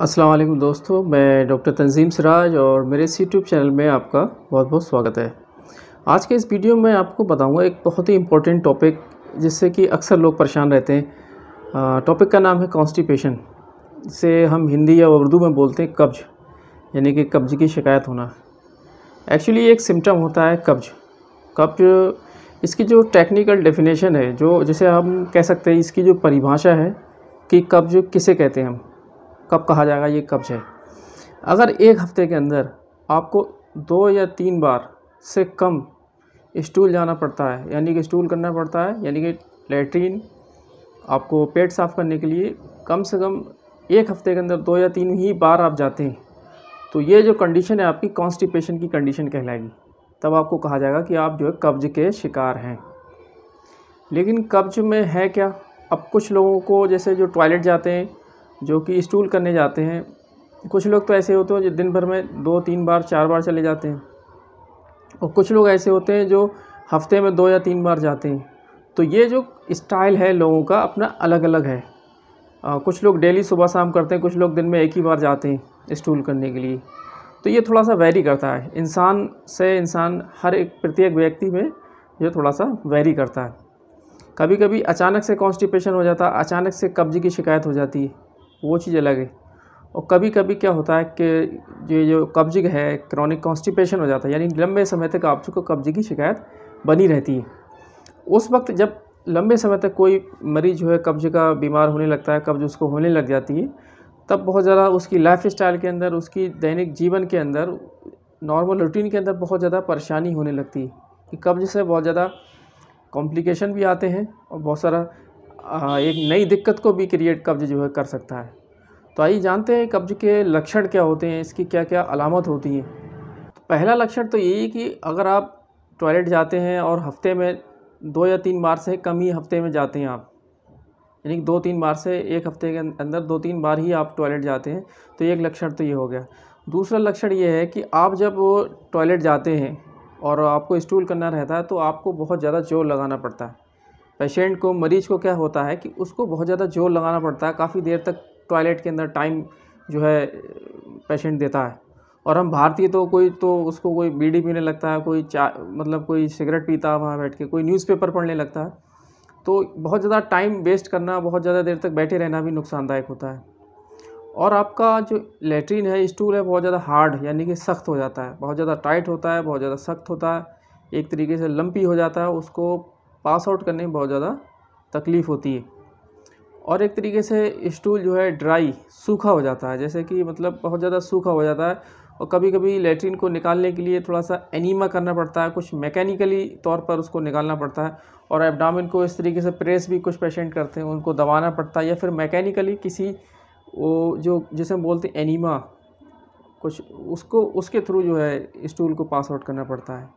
अस्सलाम वालेकुम दोस्तों मैं डॉक्टर तंजीम सिराज और मेरे इस यूट्यूब चैनल में आपका बहुत बहुत स्वागत है आज के इस वीडियो में आपको बताऊंगा एक बहुत ही इंपॉर्टेंट टॉपिक जिससे कि अक्सर लोग परेशान रहते हैं टॉपिक का नाम है कॉन्स्टिपेशन जिसे हम हिंदी या उर्दू में बोलते हैं कब्ज यानी कि कब्ज की शिकायत होना एक्चुअली एक सिम्टम होता है कब्ज कब्ज इसकी जो टेक्निकल डेफिनेशन है जो जिसे हम कह सकते हैं इसकी जो परिभाषा है कि कब्ज किसे कहते हैं हम कब कहा जाएगा ये कब्ज है अगर एक हफ्ते के अंदर आपको दो या तीन बार से कम स्टूल जाना पड़ता है यानी कि स्टूल करना पड़ता है यानी कि लेट्रीन आपको पेट साफ़ करने के लिए कम से कम एक हफ्ते के अंदर दो या तीन ही बार आप जाते हैं तो ये जो कंडीशन है आपकी कॉन्स्टिपेशन की कंडीशन कहलाएगी तब आपको कहा जाएगा कि आप जो है कब्ज के शिकार हैं लेकिन कब्ज में है क्या अब कुछ लोगों को जैसे जो टॉयलेट जाते हैं जो कि स्टूल करने जाते हैं कुछ लोग तो ऐसे होते हैं जो दिन भर में दो तीन बार चार बार चले जाते हैं और कुछ लोग ऐसे होते हैं जो हफ्ते में दो या तीन बार जाते हैं तो ये जो स्टाइल है लोगों का अपना अलग अलग है आ, कुछ लोग डेली सुबह शाम करते हैं कुछ लोग दिन में एक ही बार जाते हैं स्टूल करने के लिए तो ये थोड़ा सा वैरी करता है इंसान से इंसान हर एक प्रत्येक व्यक्ति में ये थोड़ा सा वेरी करता है कभी कभी अचानक से कॉन्स्टिपेशन हो जाता है अचानक से कब्ज की शिकायत हो जाती है वो चीज़ अलग है और कभी कभी क्या होता है कि ये जो कब्ज है क्रॉनिक कॉन्स्टिपेशन हो जाता है यानी लंबे समय तक आप को कब्जे की शिकायत बनी रहती है उस वक्त जब लंबे समय तक कोई मरीज जो है कब्ज का बीमार होने लगता है कब्ज उसको होने लग जाती है तब बहुत ज़्यादा उसकी लाइफ स्टाइल के अंदर उसकी दैनिक जीवन के अंदर नॉर्मल रूटीन के अंदर बहुत ज़्यादा परेशानी होने लगती है कि कब्ज से बहुत ज़्यादा कॉम्प्लिकेशन भी आते हैं और बहुत सारा हाँ, एक नई दिक्कत को भी क्रिएट कब्ज जो है कर सकता है तो आइए जानते हैं कब्ज के लक्षण क्या होते हैं इसकी क्या क्या अलामत होती हैं तो पहला लक्षण तो यही है कि अगर आप टॉयलेट जाते हैं और हफ्ते में दो या तीन बार से कम ही हफ्ते में जाते हैं आप यानी दो तीन बार से एक हफ्ते के अंदर दो तीन बार ही आप टॉयलेट जाते हैं तो एक लक्षण तो ये हो गया दूसरा लक्षण ये है कि आप जब टॉयलेट जाते हैं और आपको स्टूल करना रहता है तो आपको बहुत ज़्यादा जोर लगाना पड़ता है पेशेंट को मरीज़ को क्या होता है कि उसको बहुत ज़्यादा जोर लगाना पड़ता है काफ़ी देर तक टॉयलेट के अंदर टाइम जो है पेशेंट देता है और हम भारतीय तो कोई तो उसको कोई बीड़ी पीने लगता है कोई चा मतलब कोई सिगरेट पीता है वहाँ बैठ के कोई न्यूज़पेपर पढ़ने लगता है तो बहुत ज़्यादा टाइम वेस्ट करना बहुत ज़्यादा देर तक बैठे रहना भी नुकसानदायक होता है और आपका जो लेटरिन है स्टूल है बहुत ज़्यादा हार्ड यानी कि सख्त हो जाता है बहुत ज़्यादा टाइट होता है बहुत ज़्यादा सख्त होता है एक तरीके से लंपी हो जाता है उसको पास आउट करने में बहुत ज़्यादा तकलीफ़ होती है और एक तरीके से स्टूल जो है ड्राई सूखा हो जाता है जैसे कि मतलब बहुत ज़्यादा सूखा हो जाता है और कभी कभी लेटरिन को निकालने के लिए थोड़ा सा एनीमा करना पड़ता है कुछ मैकेनिकली तौर पर उसको निकालना पड़ता है और एबडामिन को इस तरीके से प्रेस भी कुछ पेशेंट करते हैं उनको दबाना पड़ता है या फिर मैकेनिकली किसी वो जो जिसे हम बोलते हैं एनीमा कुछ उसको उसके थ्रू जो है स्टूल को पास आउट करना पड़ता है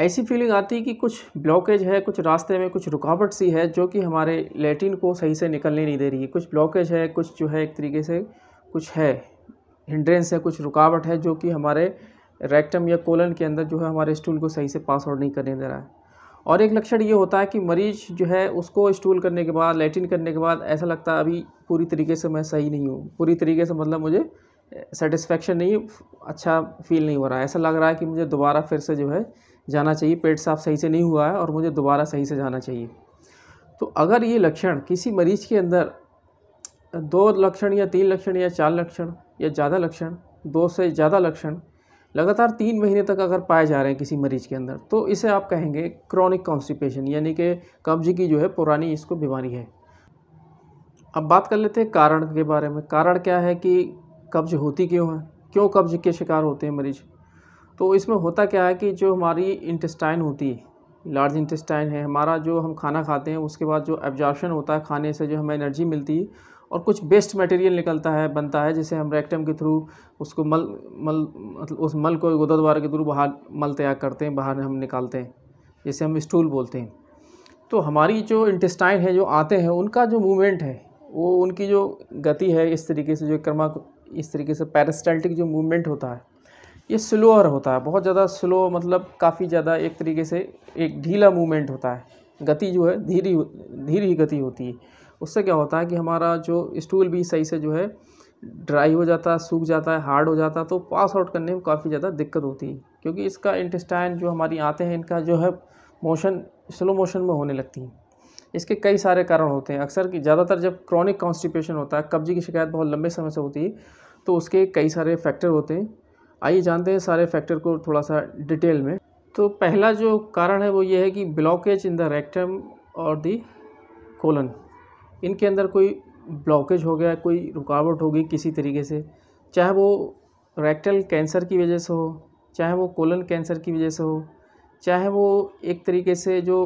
ऐसी फीलिंग आती है कि कुछ ब्लॉकेज है कुछ रास्ते में कुछ रुकावट सी है जो कि हमारे लेटिन को सही से निकलने नहीं दे रही है कुछ ब्लॉकेज है कुछ जो है एक तरीके से कुछ है हिंड्रेंस है कुछ रुकावट है जो कि हमारे रेक्टम या कोलन के अंदर जो है हमारे स्टूल को सही से पास आउट नहीं करने दे रहा है और एक लक्षण ये होता है कि मरीज जो है उसको स्टूल करने के बाद लेटिन करने के बाद ऐसा लगता है अभी पूरी तरीके से मैं सही नहीं हूँ पूरी तरीके से मतलब मुझे सेटिस्फेक्शन eh, नहीं अच्छा फील नहीं हो रहा है ऐसा लग रहा है कि मुझे दोबारा फिर से जो है जाना चाहिए पेट साफ सही से नहीं हुआ है और मुझे दोबारा सही से जाना चाहिए तो अगर ये लक्षण किसी मरीज के अंदर दो लक्षण या तीन लक्षण या चार लक्षण या ज़्यादा लक्षण दो से ज़्यादा लक्षण लगातार तीन महीने तक अगर पाए जा रहे हैं किसी मरीज़ के अंदर तो इसे आप कहेंगे क्रॉनिक कॉन्स्टिपेशन यानी कि कब्ज की जो है पुरानी इसको बीमारी है अब बात कर लेते हैं कारण के बारे में कारण क्या है कि कब्ज होती क्यों है क्यों कब्ज के शिकार होते हैं मरीज़ तो इसमें होता क्या है कि जो हमारी इंटेस्टाइन होती है लार्ज इंटेस्टाइन है हमारा जो हम खाना खाते हैं उसके बाद जो एब्जॉर्शन होता है खाने से जो हमें एनर्जी मिलती है और कुछ बेस्ट मटेरियल निकलता है बनता है जैसे हम रेक्टम के थ्रू उसको मल मल मतलब उस मल को गुदा द्वारा के थ्रू बाहर मल तैयार करते हैं बाहर हम निकालते हैं जैसे हम स्टूल बोलते हैं तो हमारी जो इंटेस्टाइन है जो आते हैं उनका जो मूवमेंट है वो उनकी जो गति है इस तरीके से जो क्रमा इस तरीके से पैरास्टैल्टिक जो मूवमेंट होता है ये स्लोअर होता है बहुत ज़्यादा स्लो मतलब काफ़ी ज़्यादा एक तरीके से एक ढीला मूवमेंट होता है गति जो है धीरी धीरी गति होती है उससे क्या होता है कि हमारा जो स्टूल भी सही से जो है ड्राई हो जाता है सूख जाता है हार्ड हो जाता है तो पास आउट करने में काफ़ी ज़्यादा दिक्कत होती है क्योंकि इसका इंटेस्टाइन जो हमारी आते हैं इनका जो है मोशन स्लो मोशन में होने लगती हैं इसके कई सारे कारण होते हैं अक्सर कि ज़्यादातर जब क्रॉनिक कॉन्स्टिपेशन होता है कब्जी की शिकायत बहुत लंबे समय से होती है तो उसके कई सारे फैक्टर होते हैं आइए जानते हैं सारे फैक्टर को थोड़ा सा डिटेल में तो पहला जो कारण है वो ये है कि ब्लॉकेज इन द रेक्टम और दी कोलन इनके अंदर कोई ब्लॉकेज हो गया कोई रुकावट होगी किसी तरीके से चाहे वो रेक्टल कैंसर की वजह से हो चाहे वो कोलन कैंसर की वजह से हो चाहे वो एक तरीके से जो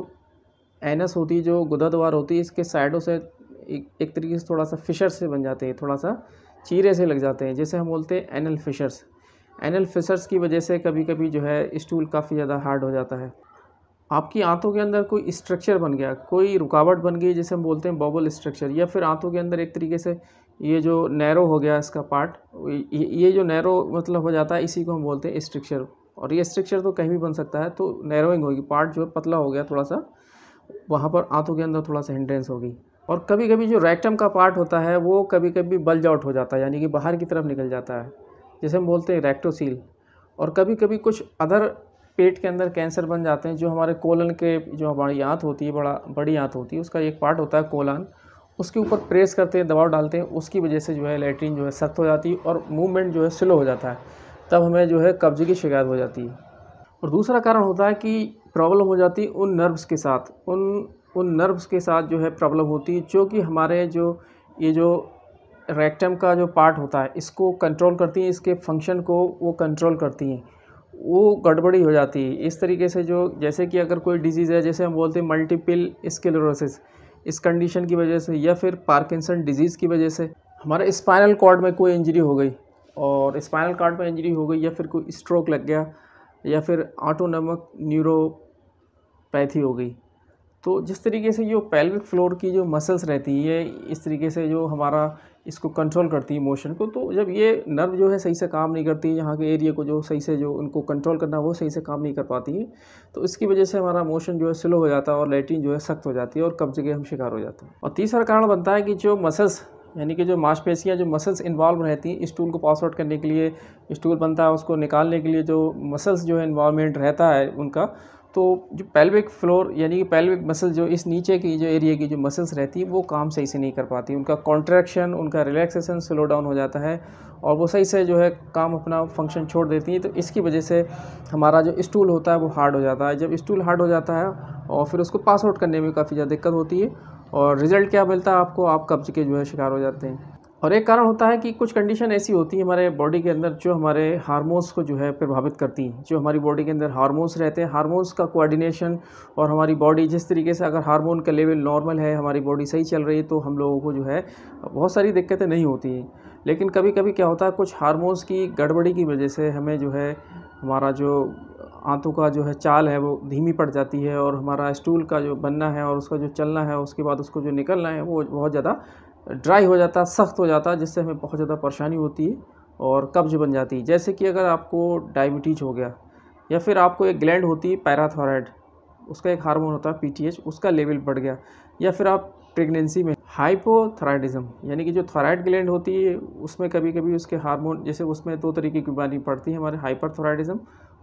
एनस होती है जो द्वार होती है इसके साइडों से एक, एक तरीके से थोड़ा सा फिशर से बन जाते हैं थोड़ा सा चीरे से लग जाते हैं जैसे हम बोलते हैं एनल फिशर्स एनल फिसर्स की वजह से कभी कभी जो है स्टूल काफ़ी ज़्यादा हार्ड हो जाता है आपकी आंतों के अंदर कोई स्ट्रक्चर बन गया कोई रुकावट बन गई जैसे हम बोलते हैं बॉबल स्ट्रक्चर या फिर आंतों के अंदर एक तरीके से ये जो नैरो हो गया इसका पार्ट ये जो नैरो मतलब हो जाता है इसी को हम बोलते हैं स्ट्रक्चर और ये स्ट्रक्चर तो कहीं भी बन सकता है तो नैरोइंग होगी पार्ट जो है पतला हो गया थोड़ा सा वहाँ पर आंतों के अंदर थोड़ा सा हिंड्रेंस होगी और कभी कभी जो रैक्टम का पार्ट होता है वो कभी कभी बल्ज आउट हो जाता है यानी कि बाहर की तरफ निकल जाता है जिसे हम बोलते हैं रेक्टोसील और कभी कभी कुछ अदर पेट के अंदर कैंसर बन जाते हैं जो हमारे कोलन के जो हमारी आँत होती है बड़ा बड़ी आँत होती है उसका एक पार्ट होता है कोलन उसके ऊपर प्रेस करते हैं दबाव डालते हैं उसकी वजह से जो है लेटरिन जो है सख्त हो जाती है और मूवमेंट जो है स्लो हो जाता है तब हमें जो है कब्जे की शिकायत हो जाती है और दूसरा कारण होता है कि प्रॉब्लम हो जाती है उन नर्व्स के साथ उन उन नर्व्स के साथ जो है प्रॉब्लम होती है जो कि हमारे जो ये जो रेक्टम का जो पार्ट होता है इसको कंट्रोल करती हैं इसके फंक्शन को वो कंट्रोल करती हैं वो गड़बड़ी हो जाती है इस तरीके से जो जैसे कि अगर कोई डिजीज़ है जैसे हम बोलते हैं मल्टीपल स्केलोरोसिस इस कंडीशन की वजह से या फिर पार्किंसन डिजीज़ की वजह से हमारे स्पाइनल कॉर्ड में कोई इंजरी हो गई और स्पाइनल कार्ड में इंजरी हो गई या फिर कोई स्ट्रोक लग गया या फिर ऑटोनमक न्यूरोपैथी हो गई तो जिस तरीके से जो पैल्विक फ्लोर की जो मसल्स रहती है ये इस तरीके से जो हमारा इसको कंट्रोल करती है मोशन को तो जब ये नर्व जो है सही से काम नहीं करती है यहाँ के एरिया को जो सही से जो उनको कंट्रोल करना वो सही से काम नहीं कर पाती है तो इसकी वजह से हमारा मोशन जो है स्लो हो जाता है और लेटिन जो है सख्त हो जाती है और कब के हम शिकार हो जाते हैं और तीसरा कारण बनता है कि जो मसल्स यानी कि जो मांसपेशियाँ जो मसल्स इन्वॉल्व रहती हैं स्टूल को पास आउट करने के लिए स्टूल बनता है उसको निकालने के लिए जो मसल्स जो है इन्वॉलमेंट रहता है उनका तो जो पेल्विक फ्लोर यानी कि पेल्विक मसल जो इस नीचे की जो एरिया की जो मसल्स रहती है वो काम सही से नहीं कर पाती उनका कॉन्ट्रैक्शन उनका रिलैक्सेशन स्लो डाउन हो जाता है और वो सही से जो है काम अपना फंक्शन छोड़ देती हैं तो इसकी वजह से हमारा जो स्टूल होता है वो हार्ड हो जाता है जब स्टूल हार्ड हो जाता है और फिर उसको पास आउट करने में काफ़ी ज़्यादा दिक्कत होती है और रिज़ल्ट क्या मिलता है आपको आप कब्ज के जो है शिकार हो जाते हैं और एक कारण होता है कि कुछ कंडीशन ऐसी होती है हमारे बॉडी के अंदर जो हमारे हार्मोन्स को जो है प्रभावित करती हैं जो हमारी बॉडी के अंदर हार्मोन्स रहते हैं हार्मोन्स का कोऑर्डिनेशन और हमारी बॉडी जिस तरीके से अगर हार्मोन का लेवल नॉर्मल है हमारी बॉडी सही चल रही है तो हम लोगों को जो है बहुत सारी दिक्कतें नहीं होती हैं लेकिन कभी कभी क्या होता है कुछ हारमोन्स की गड़बड़ी की वजह से हमें जो है हमारा जो आंतों का जो है चाल है वो धीमी पड़ जाती है और हमारा स्टूल का जो बनना है और उसका जो चलना है उसके बाद उसको जो निकलना है वो बहुत ज़्यादा ड्राई हो जाता सख्त हो जाता जिससे हमें बहुत ज़्यादा परेशानी होती है और कब्ज बन जाती है जैसे कि अगर आपको डायबिटीज हो गया या फिर आपको एक ग्लैंड होती है पैराथॉराइड उसका एक हार्मोन होता है पीटीएच उसका लेवल बढ़ गया या फिर आप प्रेगनेंसी में हाइपोथराइडिज्म यानी कि जो थोराइड ग्लैंड होती है उसमें कभी कभी उसके हार्मोन जैसे उसमें दो तरीके की बीमारी पड़ती है हमारे हाइपरथोराइडिज्म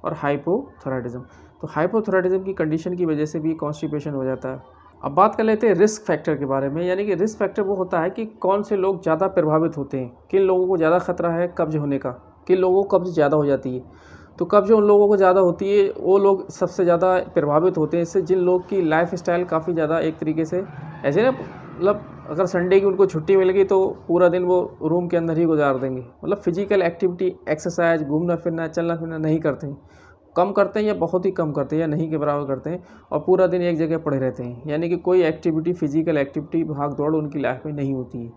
और हाइपोथोराइडिज्म तो हाइपोथोराइडिज्म की कंडीशन की वजह से भी कॉन्स्टिपेशन हो जाता है अब बात कर लेते हैं रिस्क फैक्टर के बारे में यानी कि रिस्क फैक्टर वो होता है कि कौन से लोग ज़्यादा प्रभावित होते हैं किन लोगों को ज़्यादा खतरा है कब्ज होने का किन लोगों को कब्ज ज़्यादा हो जाती है तो कब्ज उन लोगों को ज़्यादा होती है वो लोग सबसे ज़्यादा प्रभावित होते हैं इससे जिन लोग की लाइफ स्टाइल काफ़ी ज़्यादा एक तरीके से ऐसे ना मतलब अगर संडे की उनको छुट्टी मिल गई तो पूरा दिन वो रूम के अंदर ही गुजार देंगे मतलब फिजिकल एक्टिविटी एक्सरसाइज घूमना फिरना चलना फिरना नहीं करते हैं कम करते हैं या बहुत ही कम करते हैं या नहीं के बराबर करते हैं और पूरा दिन एक जगह पड़े रहते हैं यानी कि कोई एक्टिविटी फिजिकल एक्टिविटी भाग दौड़ उनकी लाइफ में नहीं होती है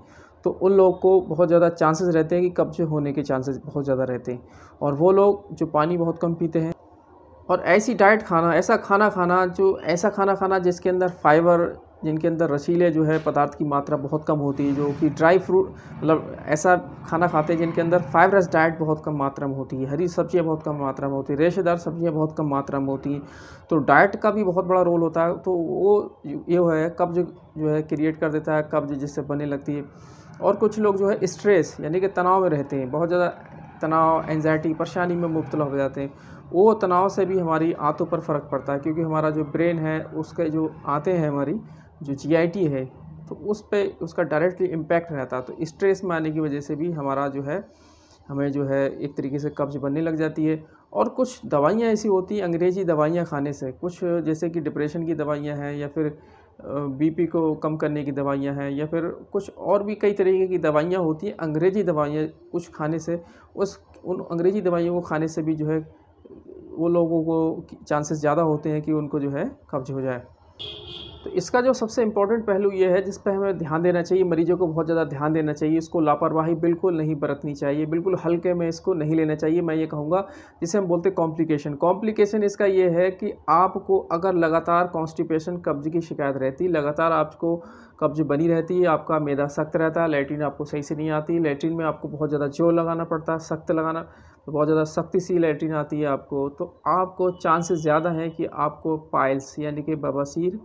तो उन लोग को बहुत ज़्यादा चांसेस रहते हैं कि कब्जे होने के चांसेस बहुत ज़्यादा रहते हैं और वो लोग जो पानी बहुत कम पीते हैं और ऐसी डाइट खाना ऐसा खाना खाना जो ऐसा खाना खाना जिसके अंदर फाइबर जिनके अंदर रसीले जो है पदार्थ की मात्रा बहुत कम होती है जो कि ड्राई फ्रूट मतलब ऐसा खाना खाते हैं जिनके अंदर फाइबरस डाइट बहुत कम मात्रा में होती है हरी सब्ज़ियाँ बहुत कम मात्रा में होती है रेशेदार सब्ज़ियाँ बहुत कम मात्रा में होती हैं तो डाइट का भी बहुत बड़ा रोल होता है तो वो ये है कब्ज जो है क्रिएट कर देता है कब्ज जिससे बनने लगती है और कुछ लोग जो है स्ट्रेस यानी कि तनाव में रहते हैं बहुत ज़्यादा तनाव एनजाइटी परेशानी में मुबतला हो जाते हैं वो तनाव से भी हमारी आंतों पर फ़र्क पड़ता है क्योंकि हमारा जो ब्रेन है उसके जो आते हैं हमारी जो जी है तो उस पर उसका डायरेक्टली इम्पैक्ट रहता है तो स्ट्रेस में आने की वजह से भी हमारा जो है हमें जो है एक तरीके से कब्ज बनने लग जाती है और कुछ दवाइयाँ ऐसी होती हैं अंग्रेज़ी दवाइयाँ खाने से कुछ जैसे कि डिप्रेशन की दवाइयाँ हैं या फिर बीपी को कम करने की दवाइयाँ हैं या फिर कुछ और भी कई तरीके की दवाइयाँ होती हैं अंग्रेज़ी दवाइयाँ कुछ खाने से उस उन अंग्रेज़ी दवाइयों को खाने से भी जो है वो लोगों को चांसेस ज़्यादा होते हैं कि उनको जो है कब्ज हो जाए तो इसका जो सबसे इम्पोर्टेंट पहलू ये है जिस पर हमें ध्यान देना चाहिए मरीजों को बहुत ज़्यादा ध्यान देना चाहिए इसको लापरवाही बिल्कुल नहीं बरतनी चाहिए बिल्कुल हल्के में इसको नहीं लेना चाहिए मैं ये कहूँगा जिसे हम बोलते कॉम्प्लिकेशन कॉम्प्लिकेशन इसका ये है कि आपको अगर लगातार कॉन्स्टिपेशन कब्ज की शिकायत रहती लगातार आपको कब्ज बनी रहती है आपका मैदा सख्त रहता है लेटरिन आपको सही से नहीं आती लेटरिन में आपको बहुत ज़्यादा जोर लगाना पड़ता है सख्त लगाना तो बहुत ज़्यादा सख्ती सी लेटरिन आती है आपको तो आपको चांसेस ज़्यादा हैं कि आपको पाइल्स यानी कि बवासीर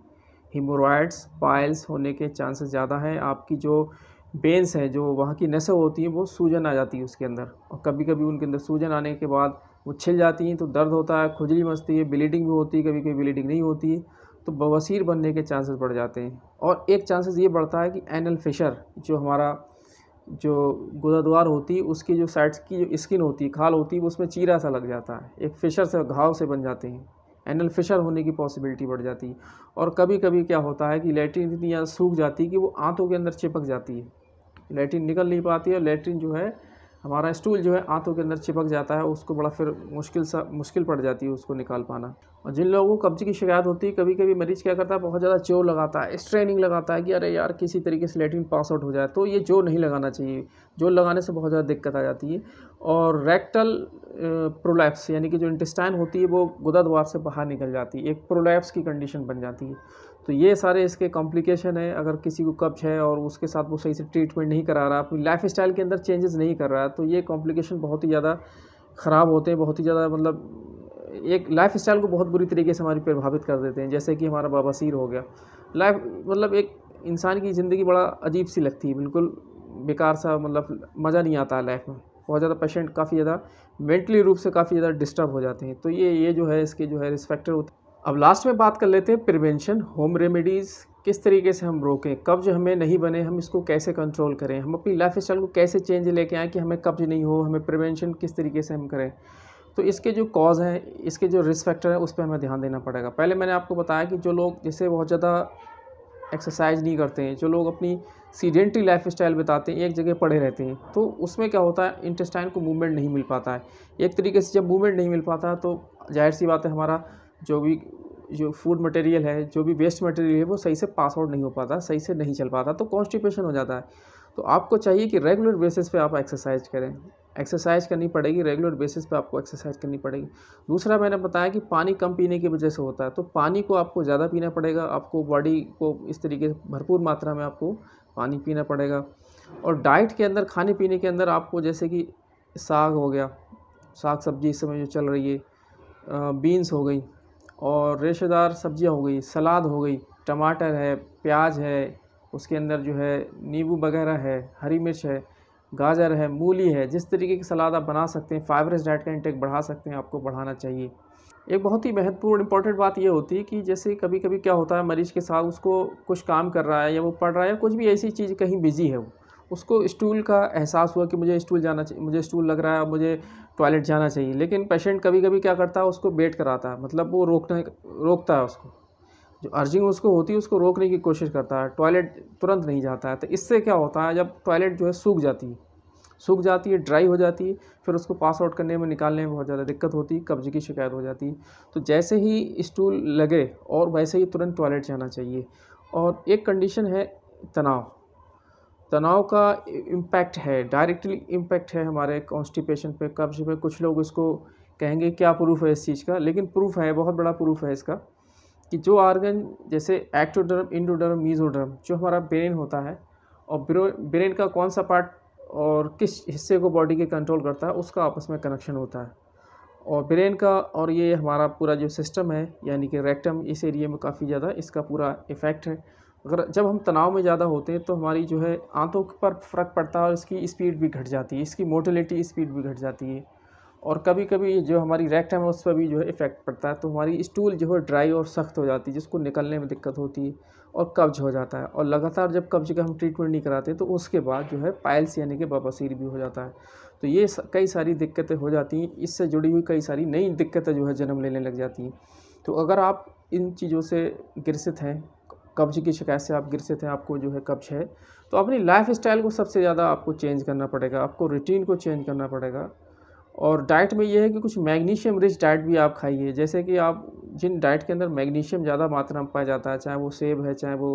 हिमोराइड्स पाइल्स होने के चांसेस ज़्यादा हैं आपकी जो बेंस हैं जो वहाँ की नसें होती हैं वो सूजन आ जाती है उसके अंदर और कभी कभी उनके अंदर सूजन आने के बाद वो छिल जाती हैं तो दर्द होता है खुजली मचती है ब्लीडिंग भी होती है कभी कभी ब्लीडिंग नहीं होती है तो बवसीर बनने के चांसेस बढ़ जाते हैं और एक चांसेस ये बढ़ता है कि एनल फिशर जो हमारा जो गुदाद्वार होती है उसकी जो साइड्स की जो स्किन होती है खाल होती है वो उसमें चीरा सा लग जाता है एक फिशर से घाव से बन जाते हैं एनल फिशर होने की पॉसिबिलिटी बढ़ जाती है और कभी कभी क्या होता है कि लेट्रिन इतनी सूख जाती है कि वो आंतों के अंदर चिपक जाती है लेट्रिन निकल नहीं पाती है लेट्रिन जो है हमारा स्टूल जो है आंतों के अंदर चिपक जाता है उसको बड़ा फिर मुश्किल सा मुश्किल पड़ जाती है उसको निकाल पाना और जिन लोगों को कब्जी की शिकायत होती है कभी कभी मरीज क्या करता है बहुत ज़्यादा जोर लगाता है स्ट्रेनिंग लगाता है कि अरे यार किसी तरीके से लेटिन पास आउट हो जाए तो ये जोर नहीं लगाना चाहिए जोर लगाने से बहुत ज़्यादा दिक्कत आ जाती है और रेक्टल प्रोलैप्स यानी कि जो इंटेस्टाइन होती है वो गुदा द्वार से बाहर निकल जाती है एक प्रोलैप्स की कंडीशन बन जाती है तो ये सारे इसके कॉम्प्लिकेशन है अगर किसी को कब्ज है और उसके साथ वो सही से ट्रीटमेंट नहीं करा रहा अपनी लाइफ स्टाइल के अंदर चेंजेस नहीं कर रहा तो ये कॉम्प्लिकेशन बहुत ही ज़्यादा ख़राब होते हैं बहुत ही ज़्यादा मतलब एक लाइफ स्टाइल को बहुत बुरी तरीके से हमारी प्रभावित कर देते हैं जैसे कि हमारा बाबासीर हो गया लाइफ मतलब एक इंसान की ज़िंदगी बड़ा अजीब सी लगती है बिल्कुल बेकार सा मतलब मज़ा नहीं आता है लाइफ में बहुत ज़्यादा पेशेंट काफ़ी ज़्यादा मेंटली रूप से काफ़ी ज़्यादा डिस्टर्ब हो जाते हैं तो ये ये जो है इसके जो है रिस्पेक्टर होते हैं अब लास्ट में बात कर लेते हैं प्रिवेंशन होम रेमेडीज़ किस तरीके से हम रोकें कब्ज हमें नहीं बने हम इसको कैसे कंट्रोल करें हम अपनी लाइफ स्टाइल को कैसे चेंज लेके आएँ कि हमें कब्ज नहीं हो हमें प्रिवेंशन किस तरीके से हम करें तो इसके जो कॉज हैं इसके जो रिस्क फैक्टर हैं उस पर हमें ध्यान देना पड़ेगा पहले मैंने आपको बताया कि जो लोग जैसे बहुत ज़्यादा एक्सरसाइज नहीं करते हैं जो लोग अपनी सीडेंट्री लाइफ स्टाइल बताते हैं एक जगह पड़े रहते हैं तो उसमें क्या होता है इंटेस्टाइन को मूवमेंट नहीं मिल पाता है एक तरीके से जब मूवमेंट नहीं मिल पाता तो जाहिर सी बात है हमारा जो भी जो फूड मटेरियल है जो भी वेस्ट मटेरियल है वो सही से पास आउट नहीं हो पाता सही से नहीं चल पाता तो कॉन्स्टिपेशन हो जाता है तो आपको चाहिए कि रेगुलर बेसिस पे आप एक्सरसाइज करें एक्सरसाइज करनी पड़ेगी रेगुलर बेसिस पे आपको एक्सरसाइज करनी पड़ेगी दूसरा मैंने बताया कि पानी कम पीने की वजह से होता है तो पानी को आपको ज़्यादा पीना पड़ेगा आपको बॉडी को इस तरीके से भरपूर मात्रा में आपको पानी पीना पड़ेगा और डाइट के अंदर खाने पीने के अंदर आपको जैसे कि साग हो गया साग सब्जी इस समय जो चल रही है बीन्स हो गई और रेशेदार सब्जियां हो गई सलाद हो गई टमाटर है प्याज है उसके अंदर जो है नींबू वगैरह है हरी मिर्च है गाजर है मूली है जिस तरीके की सलाद आप बना सकते हैं फाइबरस डाइट का इंटेक बढ़ा सकते हैं आपको बढ़ाना चाहिए एक बहुत ही महत्वपूर्ण इंपॉर्टेंट बात यह होती है कि जैसे कभी कभी क्या होता है मरीज़ के साथ उसको कुछ काम कर रहा है या वो पढ़ रहा है या कुछ भी ऐसी चीज़ कहीं बिजी है वो उसको स्टूल का एहसास हुआ कि मुझे स्टूल जाना चाहिए मुझे स्टूल लग रहा है मुझे टॉयलेट जाना चाहिए लेकिन पेशेंट कभी कभी क्या करता है उसको बेट कराता है मतलब वो रोकने रोकता है उसको जो अर्जिंग उसको होती है उसको रोकने की कोशिश करता है टॉयलेट तुरंत नहीं जाता है तो इससे क्या होता है जब टॉयलेट जो है सूख जाती है सूख जाती है ड्राई हो जाती है फिर उसको पास आउट करने में निकालने में बहुत ज़्यादा दिक्कत होती है कब्ज़ की शिकायत हो जाती है तो जैसे ही स्टूल लगे और वैसे ही तुरंत टॉयलेट जाना चाहिए और एक कंडीशन है तनाव तनाव का इम्पैक्ट है डायरेक्टली इम्पैक्ट है हमारे कॉन्स्टिपेशन पे कब्ज पे कुछ लोग इसको कहेंगे क्या प्रूफ है इस चीज़ का लेकिन प्रूफ है बहुत बड़ा प्रूफ है इसका कि जो आर्गन जैसे एक्टोडर्म इंडोडर्म मीजोडर्म जो हमारा ब्रेन होता है और ब्रेन का कौन सा पार्ट और किस हिस्से को बॉडी के कंट्रोल करता है उसका आपस में कनेक्शन होता है और ब्रेन का और ये हमारा पूरा जो सिस्टम है यानी कि रेक्टम इस एरिया में काफ़ी ज़्यादा इसका पूरा इफ़ेक्ट है अगर जब हम तनाव में ज़्यादा होते हैं तो हमारी जो है आंतों पर फ़र्क पड़ता है और इसकी स्पीड भी घट जाती है इसकी मोटिलिटी स्पीड भी घट जाती है और कभी कभी जो हमारी रेक्टम है उस पर भी जो है इफ़ेक्ट पड़ता है तो हमारी स्टूल जो है ड्राई और सख्त हो जाती है जिसको निकलने में दिक्कत होती है और कब्ज हो जाता है और लगातार जब कब्ज का हम ट्रीटमेंट नहीं कराते तो उसके बाद जो है पायल्स यानी कि बबासीर भी हो जाता है तो ये कई सारी दिक्कतें हो जाती हैं इससे जुड़ी हुई कई सारी नई दिक्कतें जो है जन्म लेने लग जाती हैं तो अगर आप इन चीज़ों से ग्रसित हैं कब्ज की शिकायत से आप गिरते थे आपको जो है कब्ज है तो अपनी लाइफ स्टाइल को सबसे ज़्यादा आपको चेंज करना पड़ेगा आपको रूटीन को चेंज करना पड़ेगा और डाइट में यह है कि कुछ मैग्नीशियम रिच डाइट भी आप खाइए जैसे कि आप जिन डाइट के अंदर मैग्नीशियम ज़्यादा मात्रा में पाया जाता है चाहे वो सेब है चाहे वो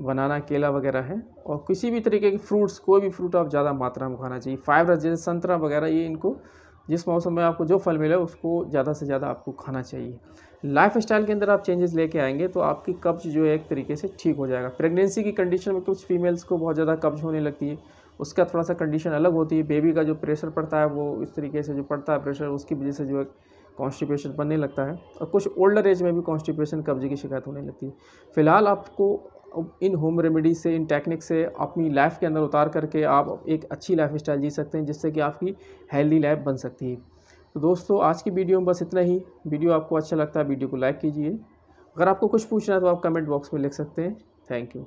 बनाना केला वगैरह है और किसी भी तरीके के फ्रूट्स कोई भी फ्रूट आप ज़्यादा मात्रा में खाना चाहिए फाइबर जैसे संतरा वगैरह ये इनको जिस मौसम में आपको जो फल मिले उसको ज़्यादा से ज़्यादा आपको खाना चाहिए लाइफ स्टाइल के अंदर आप चेंजेस लेके आएंगे तो आपकी कब्ज जो है एक तरीके से ठीक हो जाएगा प्रेगनेंसी की कंडीशन में कुछ फीमेल्स को बहुत ज़्यादा कब्ज होने लगती है उसका थोड़ा सा कंडीशन अलग होती है बेबी का जो प्रेशर पड़ता है वो इस तरीके से जो पड़ता है प्रेशर उसकी वजह से जो है कॉन्स्टिपेशन बनने लगता है और कुछ ओल्डर एज में भी कॉन्स्टिपेशन कब्जे की शिकायत होने लगती है फिलहाल आपको इन होम रेमेडीज से इन टेक्निक से अपनी लाइफ के अंदर उतार करके आप एक अच्छी लाइफ स्टाइल जी सकते हैं जिससे कि आपकी हेल्दी लाइफ बन सकती है तो दोस्तों आज की वीडियो में बस इतना ही वीडियो आपको अच्छा लगता है वीडियो को लाइक कीजिए अगर आपको कुछ पूछना है तो आप कमेंट बॉक्स में लिख सकते हैं थैंक यू